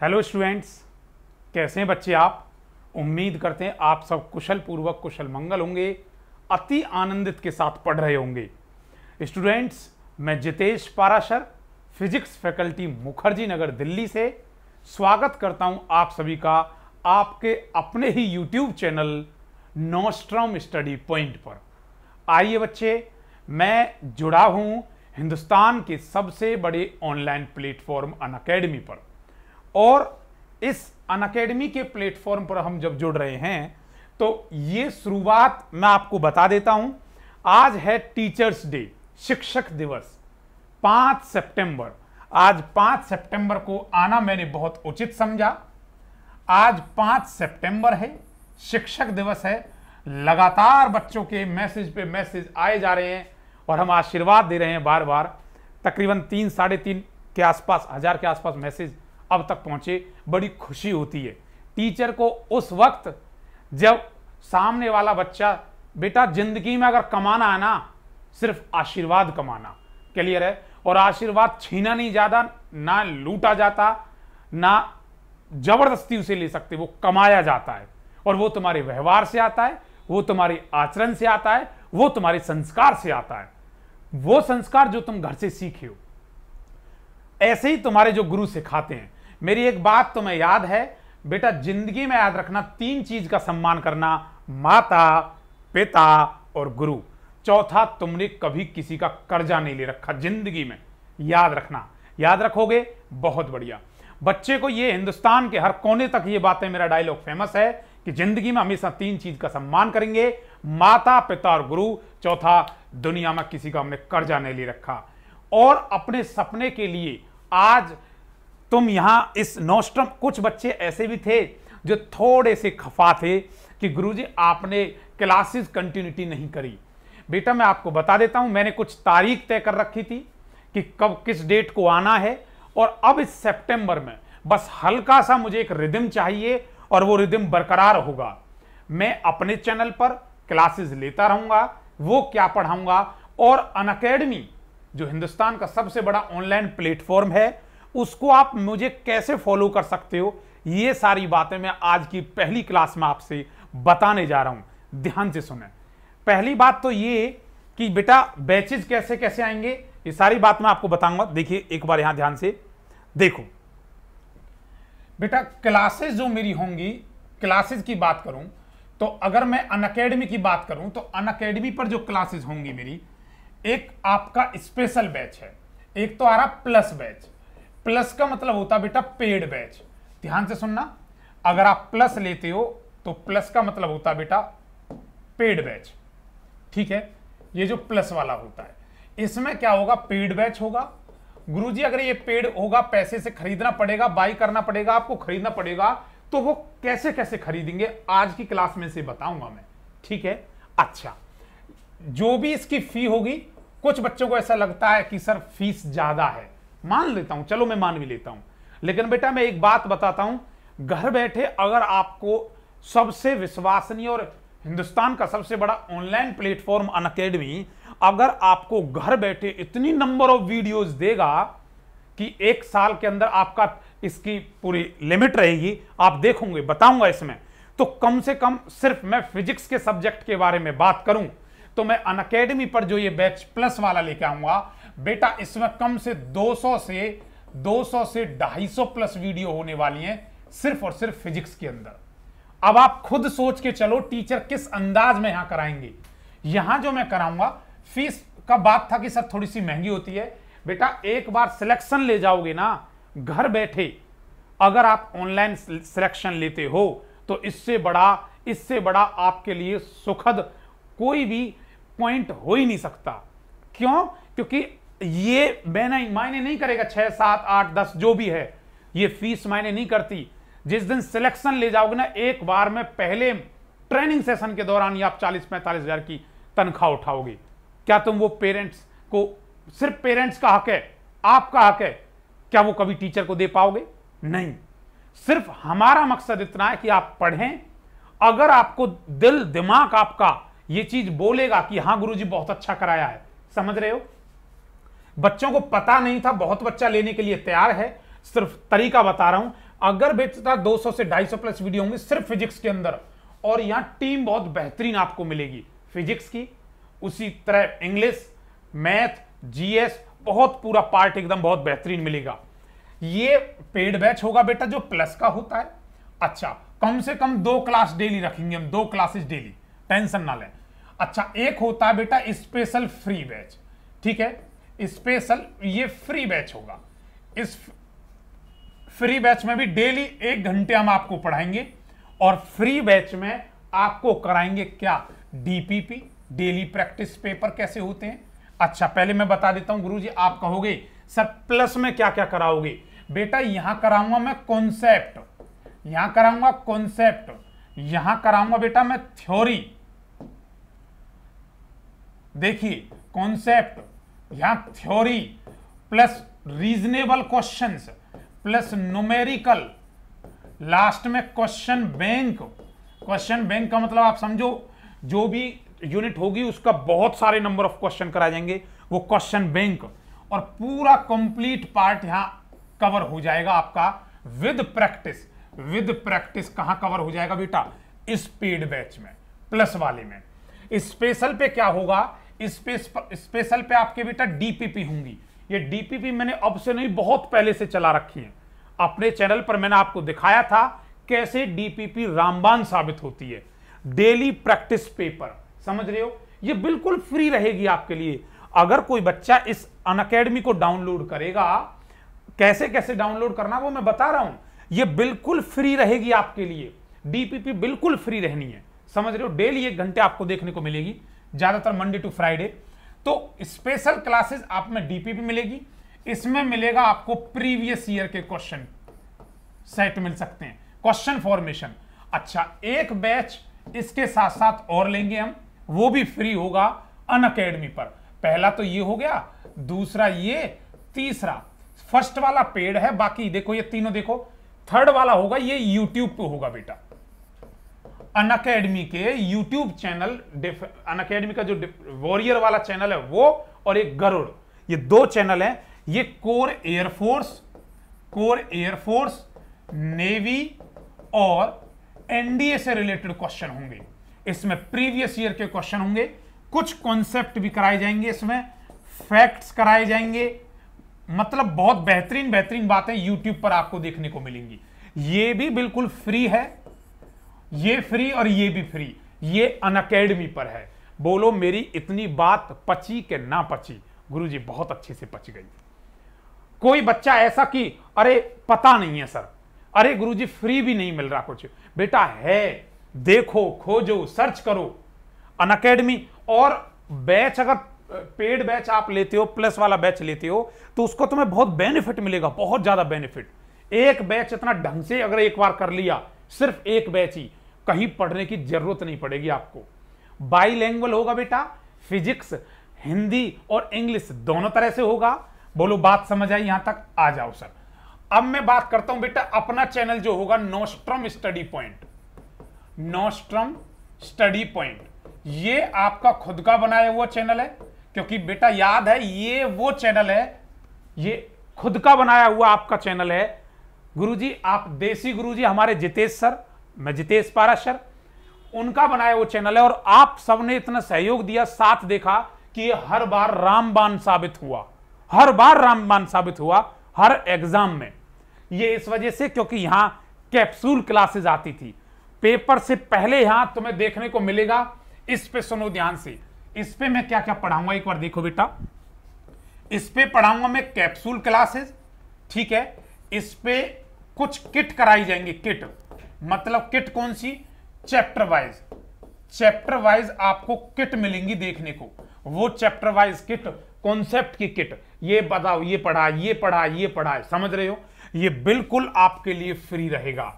hello students कैसे हैं बच्चे आप उम्मीद करते हैं आप सब कुशल पूर्वक कुशल मंगल होंगे अति आनंदित के साथ पढ़ रहे होंगे स्टूडेंट्स मैं जितेश पाराशर फिजिक्स फैकल्टी मुखर्जी नगर दिल्ली से स्वागत करता हूं आप सभी का आपके अपने ही YouTube channel nostrum study point पर आइए बच्चे मैं जुड़ा हूँ हिंदुस्तान के सबसे बड़े ऑनलाइन प्लेटफॉर्म अन अकेडमी पर और इस अनकेडमी के प्लेटफॉर्म पर हम जब जुड़ रहे हैं तो ये शुरुआत मैं आपको बता देता हूं आज है टीचर्स डे शिक्षक दिवस पाँच सितंबर आज पाँच सितंबर को आना मैंने बहुत उचित समझा आज पाँच सितंबर है शिक्षक दिवस है लगातार बच्चों के मैसेज पे मैसेज आए जा रहे हैं और हम आशीर्वाद दे रहे हैं बार बार तकरीबन तीन साढ़े तीन के आसपास हजार के आसपास मैसेज अब तक पहुंचे बड़ी खुशी होती है टीचर को उस वक्त जब सामने वाला बच्चा बेटा जिंदगी में अगर कमाना है ना सिर्फ आशीर्वाद कमाना क्लियर है और आशीर्वाद छीना नहीं ज्यादा ना लूटा जाता ना जबरदस्ती उसे ले सकते वो कमाया जाता है और वो तुम्हारे व्यवहार से आता है वो तुम्हारे आचरण से आता है वो तुम्हारे संस्कार से आता है वो संस्कार जो तुम घर से सीखे हो ऐसे ही तुम्हारे जो गुरु सिखाते हैं मेरी एक बात तुम्हें याद है बेटा जिंदगी में याद रखना तीन चीज का सम्मान करना माता पिता और गुरु चौथा तुमने कभी किसी का कर्जा नहीं ले रखा जिंदगी में याद रखना याद रखोगे बहुत बढ़िया बच्चे को ये हिंदुस्तान के हर कोने तक ये बातें मेरा डायलॉग फेमस है कि जिंदगी में हमेशा तीन चीज का सम्मान करेंगे माता पिता और गुरु चौथा दुनिया में किसी का हमने कर्जा नहीं ले रखा और अपने सपने के लिए आज तुम यहाँ इस नोस्ट्रम कुछ बच्चे ऐसे भी थे जो थोड़े से खफा थे कि गुरुजी आपने क्लासेस कंटिन्यूटी नहीं करी बेटा मैं आपको बता देता हूँ मैंने कुछ तारीख तय कर रखी थी कि कब किस डेट को आना है और अब इस सेप्टेम्बर में बस हल्का सा मुझे एक रिदम चाहिए और वो रिदम बरकरार होगा मैं अपने चैनल पर क्लासेस लेता रहूँगा वो क्या पढ़ाऊंगा और अनकेडमी जो हिंदुस्तान का सबसे बड़ा ऑनलाइन प्लेटफॉर्म है उसको आप मुझे कैसे फॉलो कर सकते हो ये सारी बातें मैं आज की पहली क्लास में आपसे बताने जा रहा हूं ध्यान से सुने पहली बात तो ये कि बेटा बैचेज कैसे कैसे आएंगे ये सारी बात मैं आपको बताऊंगा देखिए एक बार यहां ध्यान से देखो बेटा क्लासेस जो मेरी होंगी क्लासेस की बात करूं तो अगर मैं अकेडमी की बात करूं तो अनकेडमी पर जो क्लासेस होंगी मेरी एक आपका स्पेशल बैच है एक तो आ रहा प्लस बैच प्लस का मतलब होता बेटा पेड बैच ध्यान से सुनना अगर आप प्लस लेते हो तो प्लस का मतलब होता बेटा पेड बैच ठीक है ये जो प्लस वाला होता है इसमें क्या होगा पेड बैच होगा गुरुजी अगर ये पेड होगा पैसे से खरीदना पड़ेगा बाई करना पड़ेगा आपको खरीदना पड़ेगा तो वो कैसे कैसे खरीदेंगे आज की क्लास में से बताऊंगा मैं ठीक है अच्छा जो भी इसकी फी होगी कुछ बच्चों को ऐसा लगता है कि सर फीस ज्यादा है मान लेता हूं चलो मैं मान भी लेता हूं लेकिन बेटा मैं एक बात बताता हूं घर बैठे अगर आपको सबसे विश्वसनीय और हिंदुस्तान का सबसे बड़ा ऑनलाइन प्लेटफॉर्म अन अकेडमी अगर आपको घर बैठे इतनी नंबर ऑफ वीडियोस देगा कि एक साल के अंदर आपका इसकी पूरी लिमिट रहेगी आप देखोगे बताऊंगा इसमें तो कम से कम सिर्फ मैं फिजिक्स के सब्जेक्ट के बारे में बात करूं तो मैं अन अकेडमी पर जो ये बैच प्लस वाला लेके आऊंगा बेटा इसमें कम से 200 से 200 से 250 प्लस वीडियो होने वाली हैं सिर्फ और सिर्फ फिजिक्स के अंदर अब आप खुद सोच के चलो टीचर किस अंदाज में यहां कराएंगे यहां जो मैं कराऊंगा फीस का बात था कि सर थोड़ी सी महंगी होती है बेटा एक बार सिलेक्शन ले जाओगे ना घर बैठे अगर आप ऑनलाइन सिलेक्शन लेते हो तो इससे बड़ा इससे बड़ा आपके लिए सुखद कोई भी पॉइंट हो ही नहीं सकता क्यों क्योंकि ये मायने नहीं करेगा छह सात आठ दस जो भी है ये फीस मायने नहीं करती जिस दिन सिलेक्शन ले जाओगे ना एक बार में पहले ट्रेनिंग सेशन के दौरान ही आप चालीस पैंतालीस हजार की तनख्वाह उठाओगे क्या तुम वो पेरेंट्स को सिर्फ पेरेंट्स का हक है आपका हक है क्या वो कभी टीचर को दे पाओगे नहीं सिर्फ हमारा मकसद इतना है कि आप पढ़ें अगर आपको दिल दिमाग आपका ये चीज बोलेगा कि हाँ गुरुजी बहुत अच्छा कराया है समझ रहे हो बच्चों को पता नहीं था बहुत बच्चा लेने के लिए तैयार है सिर्फ तरीका बता रहा हूं अगर बेचता 200 से 250 प्लस वीडियो होंगे सिर्फ फिजिक्स के अंदर और यहां टीम बहुत बेहतरीन आपको मिलेगी फिजिक्स की उसी तरह इंग्लिश मैथ जीएस बहुत पूरा पार्ट एकदम बहुत बेहतरीन मिलेगा ये पेड बैच होगा बेटा जो प्लस का होता है अच्छा कम से कम दो क्लास डेली रखेंगे हम दो क्लासेस डेली टेंशन ना लें अच्छा एक होता है बेटा स्पेशल फ्री बैच ठीक है स्पेशल ये फ्री बैच होगा इस फ्री बैच में भी डेली एक घंटे हम आपको पढ़ाएंगे और फ्री बैच में आपको कराएंगे क्या डीपीपी डेली प्रैक्टिस पेपर कैसे होते हैं अच्छा पहले मैं बता देता हूं गुरुजी आप कहोगे सर प्लस में क्या क्या कराओगे बेटा यहां कराऊंगा मैं कॉन्सेप्ट यहां कराऊंगा कॉन्सेप्ट यहां कराऊंगा बेटा मैं थ्योरी देखिए कॉन्सेप्ट यहां theory plus reasonable questions plus numerical last में क्वेश्चन बैंक क्वेश्चन बैंक का मतलब आप समझो जो भी यूनिट होगी उसका बहुत सारे नंबर ऑफ क्वेश्चन कराए जाएंगे वो क्वेश्चन बैंक और पूरा कंप्लीट पार्ट यहां कवर हो जाएगा आपका विद प्रैक्टिस विद प्रैक्टिस कहां कवर हो जाएगा बेटा स्पीड बैच में प्लस वाले में स्पेशल पे क्या होगा स्पेशल पे आपके बेटा डीपीपी होंगी ये डीपीपी मैंने अब से नहीं बहुत पहले से चला रखी है अपने चैनल पर मैंने आपको दिखाया था कैसे डीपीपी रामबान साबित होती है डेली प्रैक्टिस पेपर समझ रहे हो ये बिल्कुल फ्री रहेगी आपके लिए अगर कोई बच्चा इस अनकेडमी को डाउनलोड करेगा कैसे कैसे डाउनलोड करना वो मैं बता रहा हूं ये बिल्कुल फ्री रहेगी आपके लिए डीपीपी बिल्कुल फ्री रहनी है समझ रहे हो डेली एक घंटे आपको देखने को मिलेगी ज़्यादातर मंडे टू फ्राइडे तो स्पेशल क्लासेस आप में डीपीपी मिलेगी इसमें मिलेगा आपको प्रीवियस ईयर के क्वेश्चन सेट मिल सकते हैं क्वेश्चन फॉर्मेशन अच्छा एक बैच इसके साथ साथ और लेंगे हम वो भी फ्री होगा अन अकेडमी पर पहला तो ये हो गया दूसरा ये तीसरा फर्स्ट वाला पेड है बाकी देखो ये तीनों देखो थर्ड वाला होगा ये यूट्यूब पे होगा बेटा अन अकेडमी के यूट्यूब चैनल अन अकेडमी का जो वॉरियर वाला चैनल है वो और एक गरुड़ ये दो चैनल हैं ये core air force core air force navy और एनडीए से रिलेटेड क्वेश्चन होंगे इसमें प्रीवियस ईयर के क्वेश्चन होंगे कुछ कॉन्सेप्ट भी कराए जाएंगे इसमें फैक्ट्स कराए जाएंगे मतलब बहुत बेहतरीन बेहतरीन बातें यूट्यूब पर आपको देखने को मिलेंगी ये भी बिल्कुल फ्री है ये फ्री और ये भी फ्री ये अनकेडमी पर है बोलो मेरी इतनी बात पची के ना पची गुरु जी बहुत अच्छे से पच गई कोई बच्चा ऐसा कि अरे पता नहीं है सर अरे गुरु जी फ्री भी नहीं मिल रहा कुछ बेटा है देखो खोजो सर्च करो अनकेडमी और बैच अगर पेड बैच आप लेते हो प्लस वाला बैच लेते हो तो उसको तुम्हें बहुत बेनिफिट मिलेगा बहुत ज्यादा बेनिफिट एक बैच इतना ढंग से अगर एक बार कर लिया सिर्फ एक बैच ही कहीं पढ़ने की जरूरत नहीं पड़ेगी आपको बाईलैंग्वल होगा बेटा फिजिक्स हिंदी और इंग्लिश दोनों तरह से होगा बोलो बात समझ आई यहां तक आ जाओ सर अब मैं बात करता हूं बेटा अपना चैनल जो होगा nostrum study point nostrum study point ये आपका खुद का बनाया हुआ चैनल है क्योंकि बेटा याद है ये वो चैनल है ये खुद का बनाया हुआ आपका चैनल है गुरुजी आप देसी गुरुजी हमारे जितेश सर मैं जितेश पाराशर उनका बनाया वो चैनल है और आप सबने इतना सहयोग दिया साथ देखा कि हर बार रामबान साबित हुआ हर बार रामबान साबित हुआ हर एग्जाम में ये इस वजह से क्योंकि यहां कैप्सूल क्लासेज आती थी पेपर से पहले यहां तुम्हें देखने को मिलेगा इस पे सुनो ध्यान से इस पे मैं क्या क्या पढ़ाऊंगा एक बार देखो बेटा इस पे पढ़ाऊंगा मैं कैप्सूल क्लासेस ठीक है इस पे कुछ किट कराई जाएंगे किट मतलब किट कौन सी चैप्टर वाइज चैप्टर वाइज आपको किट मिलेंगी देखने को वो चैप्टर वाइज किट कॉन्सेप्ट की किट ये बताओ ये पढ़ा ये पढ़ा ये पढ़ा समझ रहे हो ये बिल्कुल आपके लिए फ्री रहेगा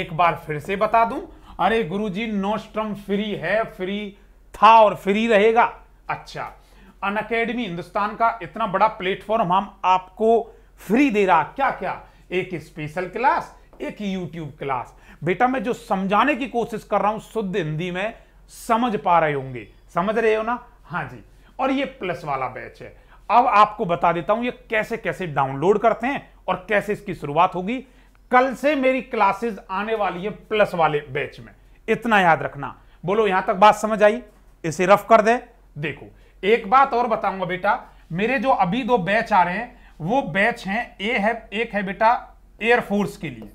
एक बार फिर से बता दूं अरे गुरुजी नोस्ट्रम फ्री है फ्री था और फ्री रहेगा अच्छा अन अकेडमी हिंदुस्तान का इतना बड़ा प्लेटफॉर्म हम आपको फ्री दे रहा क्या क्या एक स्पेशल क्लास एक यूट्यूब क्लास बेटा मैं जो समझाने की कोशिश कर रहा हूं शुद्ध हिंदी में समझ पा रहे होंगे समझ रहे हो ना हाँ जी और ये प्लस वाला बैच है अब आपको बता देता हूं ये कैसे कैसे डाउनलोड करते हैं और कैसे इसकी शुरुआत होगी कल से मेरी क्लासेस आने वाली है प्लस वाले बैच में इतना याद रखना बोलो यहां तक बात समझ आई इसे रफ कर दे देखो एक बात और बताऊंगा बेटा मेरे जो अभी दो बैच आ रहे हैं वो बैच हैं ए है एक है बेटा एयरफोर्स के लिए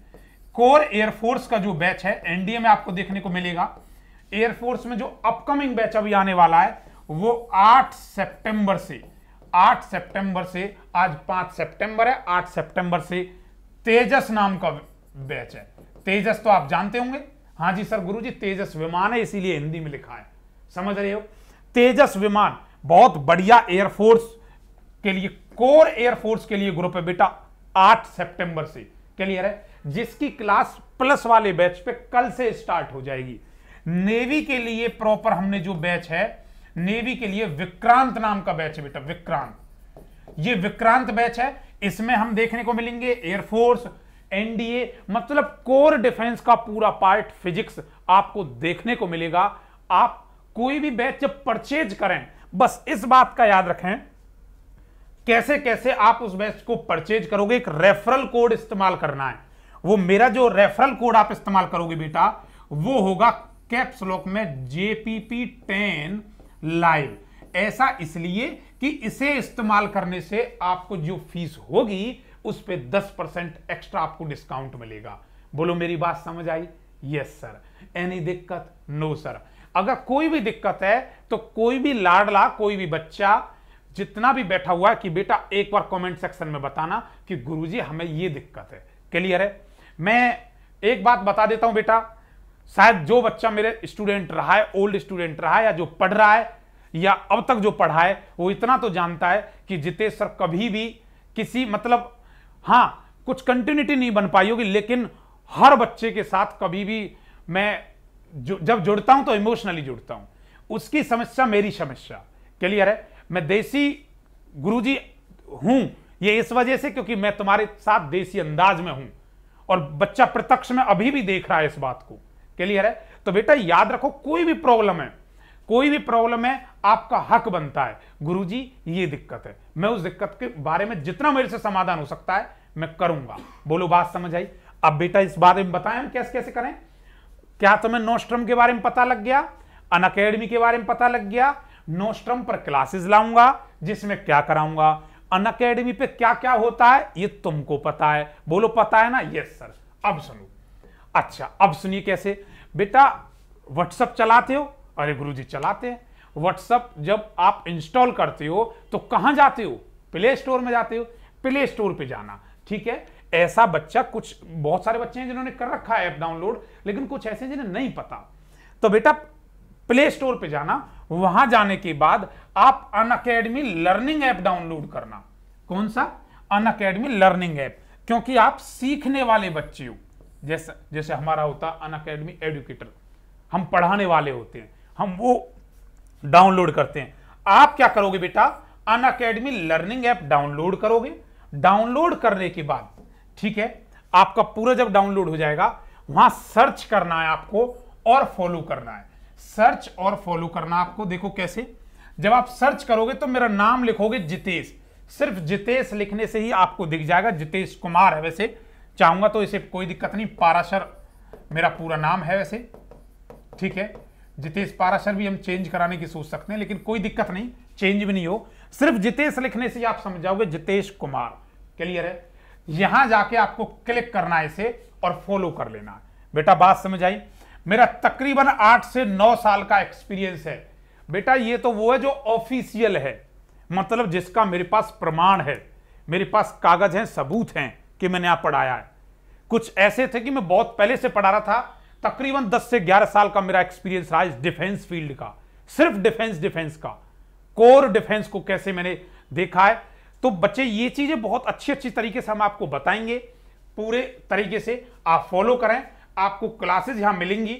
कोर एयरफोर्स का जो बैच है एनडीए में आपको देखने को मिलेगा एयरफोर्स में जो अपकमिंग बैच अभी आने वाला है वो 8 सितंबर से 8 सितंबर से आज 5 सितंबर है 8 सितंबर से तेजस नाम का बैच है तेजस तो आप जानते होंगे हाँ जी सर गुरुजी तेजस विमान है इसीलिए हिंदी में लिखा है समझ रहे हो तेजस विमान बहुत बढ़िया एयरफोर्स के लिए कोर एयरफोर्स के लिए ग्रुप है बेटा आठ सेप्टेंबर से क्लियर है जिसकी क्लास प्लस वाले बैच पे कल से स्टार्ट हो जाएगी नेवी के लिए प्रॉपर हमने जो बैच है नेवी के लिए विक्रांत नाम का बैच है बेटा विक्रांत ये विक्रांत बैच है इसमें हम देखने को मिलेंगे एयरफोर्स एनडीए मतलब कोर डिफेंस का पूरा पार्ट फिजिक्स आपको देखने को मिलेगा आप कोई भी बैच जब परचेज करें बस इस बात का याद रखें कैसे कैसे आप उस बैच को परचेज करोगे एक रेफरल कोड इस्तेमाल करना है वो मेरा जो रेफरल कोड आप इस्तेमाल करोगे बेटा वो होगा कैप्स लॉक में जेपीपी टेन लाइव ऐसा इसलिए कि इसे इस्तेमाल करने से आपको जो फीस होगी उस पर दस परसेंट एक्स्ट्रा आपको डिस्काउंट मिलेगा बोलो मेरी बात समझ आई यस सर एनी दिक्कत नो सर अगर कोई भी दिक्कत है तो कोई भी लाडला कोई भी बच्चा जितना भी बैठा हुआ है कि बेटा एक बार कमेंट सेक्शन में बताना कि गुरुजी हमें यह दिक्कत है क्लियर है मैं एक बात बता देता हूं बेटा शायद जो बच्चा मेरे स्टूडेंट रहा है ओल्ड स्टूडेंट रहा है या जो पढ़ रहा है या अब तक जो पढ़ा है वो इतना तो जानता है कि जितेश सर कभी भी किसी मतलब हाँ कुछ कंटिन्यूटी नहीं बन पाई होगी लेकिन हर बच्चे के साथ कभी भी मैं जो, जब जुड़ता हूं तो इमोशनली जुड़ता हूं उसकी समस्या मेरी समस्या क्लियर है मैं देसी गुरुजी हूं ये इस वजह से क्योंकि मैं तुम्हारे साथ देसी अंदाज में हूं और बच्चा प्रत्यक्ष में अभी भी देख रहा है इस बात को क्लियर है तो बेटा याद रखो कोई भी प्रॉब्लम है कोई भी प्रॉब्लम है आपका हक बनता है गुरुजी ये दिक्कत है मैं उस दिक्कत के बारे में जितना मेरे से समाधान हो सकता है मैं करूंगा बोलो बात समझ आई अब बेटा इस बारे में बताएं हम कैसे कैसे करें क्या तुम्हें नोस्ट्रम के बारे में पता लग गया अन अकेडमी के बारे में पता लग गया नोस्ट्रम पर क्लासेस लाऊंगा जिसमें क्या कराऊंगा अनअकेडमी पे क्या क्या होता है ये तुमको पता है बोलो पता है ना यस सर अब सुनो अच्छा अब सुनिए कैसे बेटा व्हाट्सअप चलाते हो अरे गुरुजी चलाते हैं व्हाट्सअप जब आप इंस्टॉल करते हो तो कहां जाते हो प्ले स्टोर में जाते हो प्ले स्टोर पे जाना ठीक है ऐसा बच्चा कुछ बहुत सारे बच्चे हैं जिन्होंने कर रखा है ऐप डाउनलोड लेकिन कुछ ऐसे जिन्हें नहीं पता तो बेटा प्ले स्टोर पे जाना वहां जाने के बाद आप Unacademy learning app download करना कौन सा अन अकेडमी लर्निंग ऐप क्योंकि आप सीखने वाले बच्चे हो जैसे जैसे हमारा होता अन अकेडमी एडुकेटर हम पढ़ाने वाले होते हैं हम वो डाउनलोड करते हैं आप क्या करोगे बेटा Unacademy learning app download करोगे डाउनलोड करने के बाद ठीक है आपका पूरा जब डाउनलोड हो जाएगा वहां सर्च करना है आपको और फॉलो करना है सर्च और फॉलो करना आपको देखो कैसे जब आप सर्च करोगे तो मेरा नाम लिखोगे जितेश सिर्फ जितेश लिखने से ही आपको दिख जाएगा जितेश कुमार है वैसे चाहूंगा तो इसे कोई दिक्कत नहीं पाराशर मेरा पूरा नाम है वैसे ठीक है जितेश पाराशर भी हम चेंज कराने की सोच सकते हैं लेकिन कोई दिक्कत नहीं चेंज भी नहीं हो सिर्फ जितेश लिखने से आप समझ जाओगे जितेश कुमार क्लियर है यहां जाके आपको क्लिक करना है इसे और फॉलो कर लेना बेटा बात समझ आई मेरा तकरीबन आठ से नौ साल का एक्सपीरियंस है बेटा ये तो वो है जो ऑफिशियल है मतलब जिसका मेरे पास प्रमाण है मेरे पास कागज हैं सबूत हैं कि मैंने आप पढ़ाया है कुछ ऐसे थे कि मैं बहुत पहले से पढ़ा रहा था तकरीबन 10 से 11 साल का मेरा एक्सपीरियंस रहा इस डिफेंस फील्ड का सिर्फ डिफेंस डिफेंस का कोर डिफेंस को कैसे मैंने देखा है तो बच्चे ये चीज़ें बहुत अच्छी अच्छी तरीके से हम आपको बताएंगे पूरे तरीके से आप फॉलो करें आपको क्लासेज यहाँ मिलेंगी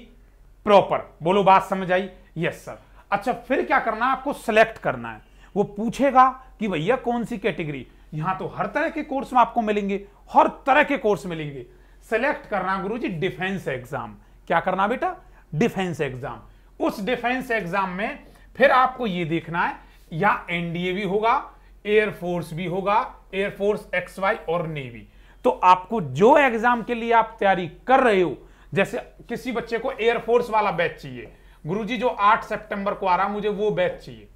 प्रॉपर बोलो बात समझ आई यस सर अच्छा फिर क्या करना है आपको सेलेक्ट करना है वो पूछेगा कि भैया कौन सी कैटेगरी यहां तो हर तरह के कोर्स में आपको मिलेंगे हर तरह के कोर्स मिलेंगे सेलेक्ट करना गुरु जी डिफेंस एग्जाम क्या करना बेटा डिफेंस एग्जाम उस डिफेंस एग्जाम में फिर आपको ये देखना है या एनडीए भी होगा एयरफोर्स भी होगा एयरफोर्स एक्स वाई और नेवी तो आपको जो एग्जाम के लिए आप तैयारी कर रहे हो जैसे किसी बच्चे को एयरफोर्स वाला बैच चाहिए गुरुजी जो 8 सितंबर को आ रहा मुझे वो बैच चाहिए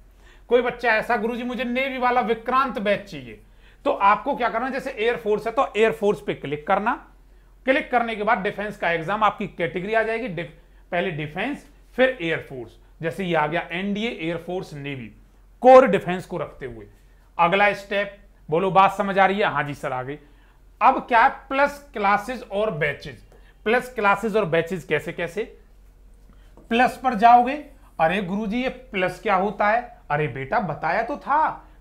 कोई बच्चा ऐसा गुरुजी मुझे नेवी वाला विक्रांत बैच चाहिए तो आपको क्या करना जैसे एयरफोर्स है तो एयरफोर्स पे क्लिक करना क्लिक करने के बाद डिफेंस का एग्जाम आपकी कैटेगरी आ जाएगी डिफ, पहले डिफेंस फिर एयरफोर्स जैसे ये आ गया NDA air force navy core defence को रखते हुए अगला स्टेप बोलो बात समझ आ रही है हाँ जी सर आ गई अब क्या है प्लस क्लासेस और बैचेज प्लस क्लासेस और बैचेज कैसे कैसे प्लस पर जाओगे अरे गुरुजी ये प्लस क्या होता है अरे बेटा बताया तो था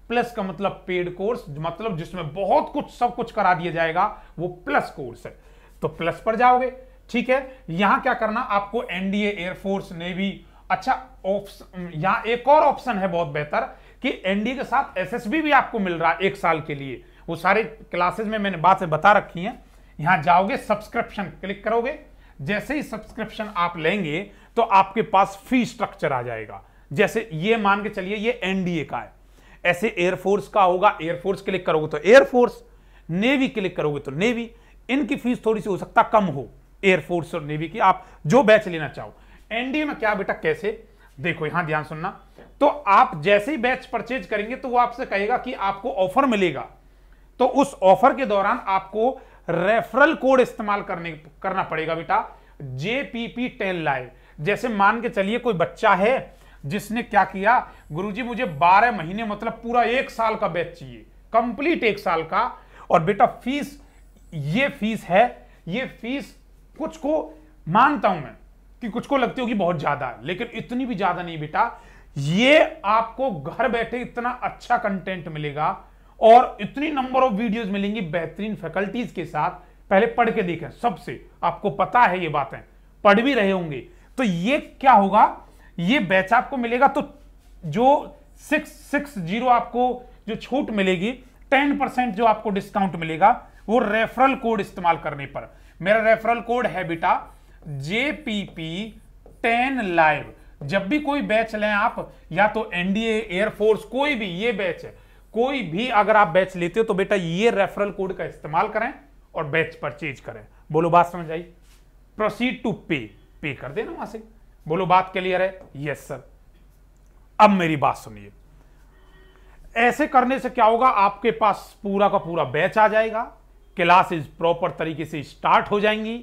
प्लस का मतलब पेड कोर्स मतलब जिसमें बहुत कुछ सब कुछ करा दिया जाएगा वो प्लस कोर्स है तो प्लस पर जाओगे ठीक है यहां क्या करना आपको एनडीए एयरफोर्स नेवी अच्छा ऑप्शन यहां एक और ऑप्शन है बहुत बेहतर कि एनडीए के साथ एसएसबी भी आपको मिल रहा है एक साल के लिए वो सारे क्लासेस में मैंने बातें बता रखी हैं यहां जाओगे सब्सक्रिप्शन क्लिक करोगे जैसे ही सब्सक्रिप्शन आप लेंगे तो आपके पास फी स्ट्रक्चर आ जाएगा जैसे ये मान के चलिए ये एनडीए का है ऐसे एयरफोर्स का होगा एयरफोर्स क्लिक करोगे तो एयरफोर्स नेवी क्लिक करोगे तो नेवी इनकी फीस थोड़ी सी हो सकता कम हो एयरफोर्स और नेवी की आप जो बैच लेना चाहो एनडीए में क्या बेटा कैसे देखो यहां ध्यान सुनना तो आप जैसे ही बैच परचेज करेंगे तो वो आपसे कहेगा कि आपको ऑफर मिलेगा तो उस ऑफर के दौरान आपको रेफरल कोड इस्तेमाल करने करना पड़ेगा बेटा जेपीपी टेन लाइव जैसे मान के चलिए कोई बच्चा है जिसने क्या किया गुरुजी मुझे 12 महीने मतलब पूरा एक साल का बैच चाहिए कंप्लीट एक साल का और बेटा फीस ये फीस है ये फीस कुछ को मानता हूं मैं कि कुछ को लगती होगी बहुत ज्यादा लेकिन इतनी भी ज्यादा नहीं बेटा ये आपको घर बैठे इतना अच्छा कंटेंट मिलेगा और इतनी नंबर ऑफ वीडियोस मिलेंगी बेहतरीन फैकल्टीज के साथ पहले पढ़ के देखें सबसे आपको पता है ये बातें पढ़ भी रहे होंगे तो ये क्या होगा ये बैच आपको मिलेगा तो जो सिक्स सिक्स जीरो आपको जो छूट मिलेगी टेन परसेंट जो आपको डिस्काउंट मिलेगा वो रेफरल कोड इस्तेमाल करने पर मेरा रेफरल कोड है बेटा जेपीपी टेन लाइव जब भी कोई बैच लें आप या तो एनडीए एयरफोर्स कोई भी ये बैच है कोई भी अगर आप बैच लेते हो तो बेटा ये रेफरल कोड का इस्तेमाल करें और बैच परचेज करें बोलो बात समझ आई प्रोसीड टू पे पे कर देना वहां से बोलो बात क्लियर है यस सर अब मेरी बात सुनिए ऐसे करने से क्या होगा आपके पास पूरा का पूरा बैच आ जाएगा क्लासेस प्रॉपर तरीके से स्टार्ट हो जाएंगी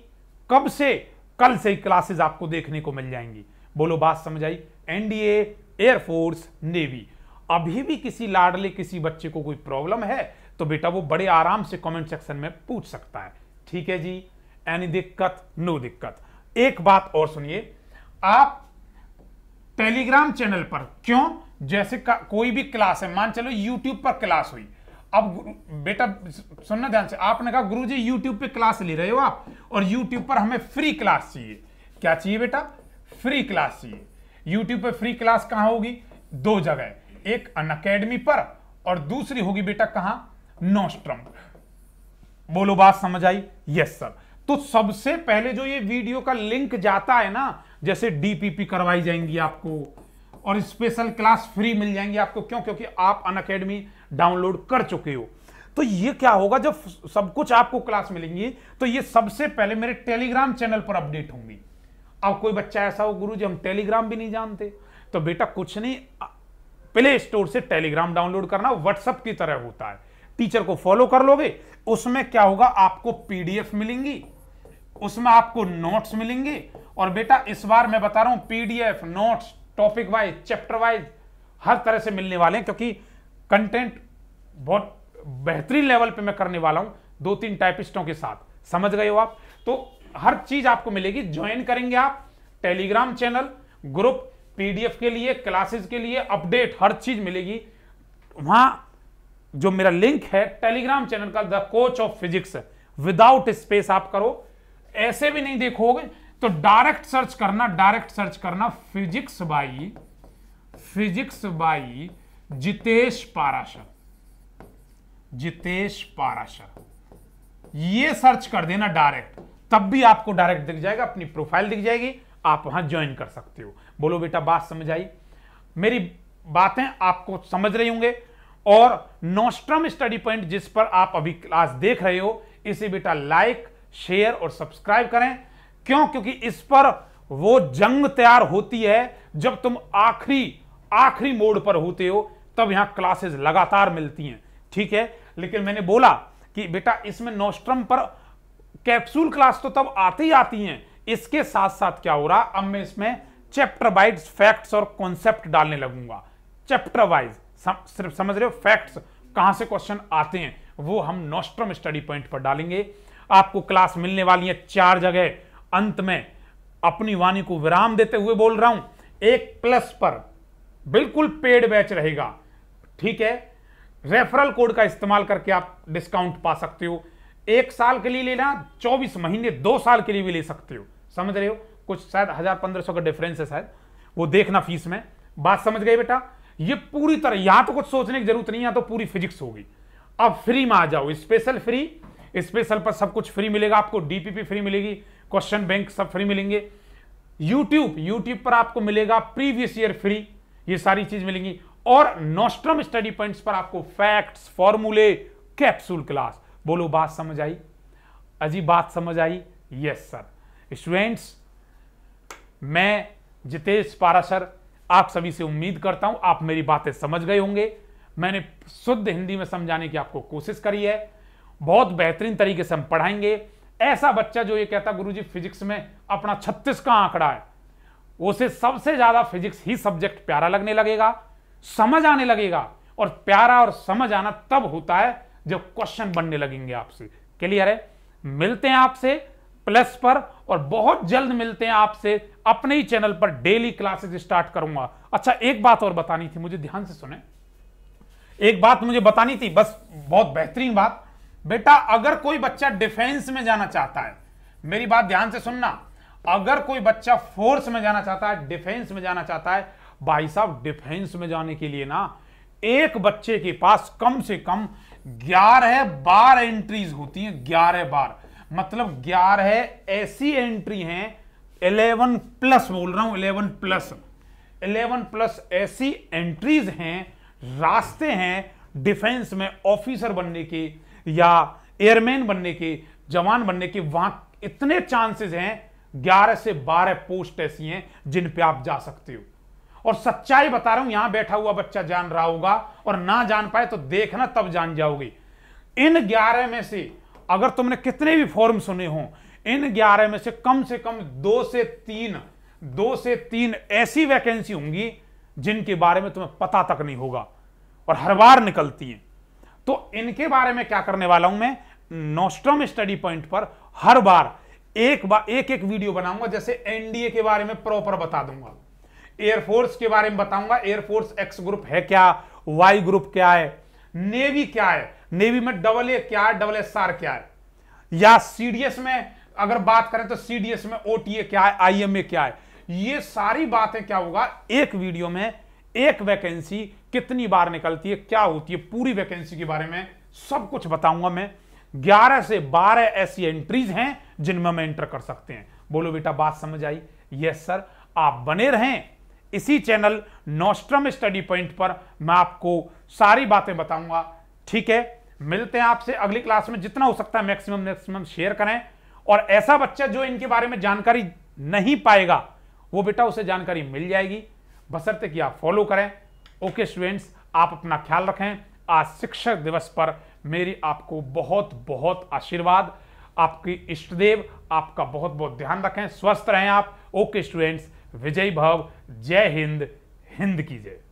कब से कल से ही क्लासेस आपको देखने को मिल जाएंगी बोलो बात समझ आई एनडीए एयरफोर्स नेवी अभी भी किसी लाडले किसी बच्चे को कोई प्रॉब्लम है तो बेटा वो बड़े आराम से कमेंट सेक्शन में पूछ सकता है ठीक है जी एनी दिक्कत नो दिक्कत एक बात और सुनिए आप टेलीग्राम चैनल पर क्यों जैसे कोई भी क्लास है मान चलो यूट्यूब पर क्लास हुई अब बेटा सुनना ध्यान से आपने कहा जी यूट्यूब पर क्लास ले रहे हो आप और यूट्यूब पर हमें फ्री क्लास चाहिए क्या चाहिए बेटा फ्री क्लास चाहिए यूट्यूब पर फ्री क्लास कहां होगी दो जगह एक अन अकेडमी पर और दूसरी होगी बेटा कहां नोस्ट्रम बोलो बात समझ आई यस सर तो सबसे पहले जो ये वीडियो का लिंक जाता है ना जैसे डीपीपी करवाई जाएंगी आपको और स्पेशल क्लास फ्री मिल जाएंगी आपको क्यों क्योंकि आप अन अकेडमी डाउनलोड कर चुके हो तो ये क्या होगा जब सब कुछ आपको क्लास मिलेंगी तो ये सबसे पहले मेरे टेलीग्राम चैनल पर अपडेट होंगी अब कोई बच्चा ऐसा हो गुरु जी हम टेलीग्राम भी नहीं जानते तो बेटा कुछ नहीं प्ले स्टोर से टेलीग्राम डाउनलोड करना व्हाट्सअप की तरह होता है टीचर को फॉलो कर लोगे उसमें क्या होगा आपको पीडीएफ मिलेंगी उसमें आपको नोट्स मिलेंगे और बेटा इस बार मैं बता रहा हूं PDF notes topic wise chapter wise हर तरह से मिलने वाले हैं क्योंकि कंटेंट बहुत बेहतरीन लेवल पे मैं करने वाला हूं दो तीन टाइपिस्टों के साथ समझ गए हो आप तो हर चीज आपको मिलेगी ज्वाइन करेंगे आप टेलीग्राम चैनल ग्रुप पीडीएफ के लिए क्लासेस के लिए अपडेट हर चीज मिलेगी वहां जो मेरा लिंक है टेलीग्राम चैनल का the coach of physics without space आप करो ऐसे भी नहीं देखोगे तो डायरेक्ट सर्च करना डायरेक्ट सर्च करना physics by physics by Jitesh Parashar Jitesh Parashar ये सर्च कर देना डायरेक्ट तब भी आपको डायरेक्ट दिख जाएगा अपनी प्रोफाइल दिख जाएगी आप वहां ज्वाइन कर सकते हो बोलो बेटा बात समझ आई मेरी बातें आपको समझ रही होंगे और नोस्ट्रम स्टडी पॉइंट जिस पर आप अभी क्लास देख रहे हो इसे बेटा लाइक शेयर और सब्सक्राइब करें क्यों क्योंकि इस पर वो जंग तैयार होती है जब तुम आखिरी आखिरी मोड पर होते हो तब यहां क्लासेस लगातार मिलती हैं ठीक है लेकिन मैंने बोला कि बेटा इसमें नोस्ट्रम पर कैप्सूल क्लास तो तब आती ही आती हैं इसके साथ साथ क्या हो रहा अब मैं इसमें चैप्टर वाइज फैक्ट्स और कॉन्सेप्ट डालने लगूंगा चैप्टर वाइज सम, सिर्फ समझ रहे हो फैक्ट्स कहां से क्वेश्चन आते हैं वो हम नोस्ट्रम स्टडी पॉइंट पर डालेंगे आपको क्लास मिलने वाली है चार जगह अंत में अपनी वाणी को विराम देते हुए बोल रहा हूं एक प्लस पर बिल्कुल पेड बैच रहेगा ठीक है रेफरल कोड का इस्तेमाल करके आप डिस्काउंट पा सकते हो एक साल के लिए लेना चौबीस महीने दो साल के लिए भी ले सकते हो समझ रहे हो कुछ शायद हजार पंद्रह सौ का डिफरेंस है शायद वो देखना फीस में बात समझ गए बेटा ये पूरी तरह यहां तो कुछ सोचने की जरूरत नहीं या तो पूरी फिजिक्स होगी अब फ्री में आ जाओ स्पेशल फ्री स्पेशल पर सब कुछ फ्री मिलेगा आपको डीपीपी फ्री मिलेगी क्वेश्चन बैंक सब फ्री मिलेंगे यूट्यूब यूट्यूब पर आपको मिलेगा प्रीवियस ईयर फ्री ये सारी चीज मिलेंगी और नोस्ट्रम स्टडी पॉइंट्स पर आपको फैक्ट्स फॉर्मूले कैप्सूल क्लास बोलो बात समझ आई अजी बात समझ आई यस सर स्टूडेंट्स मैं जितेश पारा सर आप सभी से उम्मीद करता हूं आप मेरी बातें समझ गए होंगे मैंने शुद्ध हिंदी में समझाने की आपको कोशिश करी है बहुत बेहतरीन तरीके से हम पढ़ाएंगे ऐसा बच्चा जो ये कहता जी फिजिक्स में अपना छत्तीस का आंकड़ा है उसे सबसे ज्यादा फिजिक्स ही सब्जेक्ट प्यारा लगने लगेगा समझ आने लगेगा और प्यारा और समझ आना तब होता है जब क्वेश्चन बनने लगेंगे आपसे क्लियर है मिलते हैं आपसे प्लस पर और बहुत जल्द मिलते हैं आपसे अपने ही चैनल पर डेली क्लासेस स्टार्ट करूंगा अच्छा एक बात और बतानी थी मुझे ध्यान से सुने एक बात मुझे बतानी थी बस बहुत बेहतरीन बात बेटा अगर कोई बच्चा डिफेंस में जाना चाहता है मेरी बात ध्यान से सुनना अगर कोई बच्चा फोर्स में जाना चाहता है डिफेंस में जाना चाहता है भाई साहब डिफेंस में जाने के लिए ना एक बच्चे के पास कम से कम ग्यारह बार एंट्रीज होती हैं ग्यारह बार मतलब ग्यारह ऐसी एंट्री हैं इलेवन प्लस बोल रहा हूं इलेवन प्लस इलेवन प्लस ऐसी एंट्रीज हैं रास्ते हैं डिफेंस में ऑफिसर बनने के या एयरमैन बनने के जवान बनने के वहां इतने चांसेस हैं 11 से 12 पोस्ट ऐसी हैं जिन पे आप जा सकते हो और सच्चाई बता रहा हूं यहां बैठा हुआ बच्चा जान रहा होगा और ना जान पाए तो देखना तब जान जाओगे इन 11 में से अगर तुमने कितने भी फॉर्म सुने हो इन 11 में से कम से कम दो से तीन दो से तीन ऐसी वैकेंसी होंगी जिनके बारे में तुम्हें पता तक नहीं होगा और हर बार निकलती है तो इनके बारे में क्या करने वाला हूं मैं नोस्ट्रम स्टडी पॉइंट पर हर बार एक बार एक एक वीडियो बनाऊंगा जैसे एनडीए के बारे में प्रॉपर बता दूंगा एयरफोर्स के बारे में बताऊंगा एयरफोर्स एक्स ग्रुप है क्या वाई ग्रुप क्या है नेवी क्या है नेवी में डबल ए क्या है डबल एस आर क्या है या सीडीएस में अगर बात करें तो सीडीएस में ओटीए क्या है आईएमए क्या है ये सारी बातें क्या होगा एक वीडियो में एक वैकेंसी कितनी बार निकलती है क्या होती है पूरी वैकेंसी के बारे में सब कुछ बताऊंगा मैं 11 से 12 ऐसी एंट्रीज हैं जिनमें हम एंटर कर सकते हैं बोलो बेटा बात समझ आई यस सर आप बने रहें इसी चैनल नोस्ट्रम स्टडी पॉइंट पर मैं आपको सारी बातें बताऊंगा ठीक है मिलते हैं आपसे अगली क्लास में जितना हो सकता है मैक्सिमम मैक्सिमम शेयर करें और ऐसा बच्चा जो इनके बारे में जानकारी नहीं पाएगा वो बेटा उसे जानकारी मिल जाएगी बसरते कि आप फॉलो करें ओके स्टूडेंट्स आप अपना ख्याल रखें आज शिक्षक दिवस पर मेरी आपको बहुत बहुत आशीर्वाद आपके इष्टदेव आपका बहुत बहुत ध्यान रखें स्वस्थ रहें आप ओके स्टूडेंट्स विजय भव जय हिंद हिंद की जय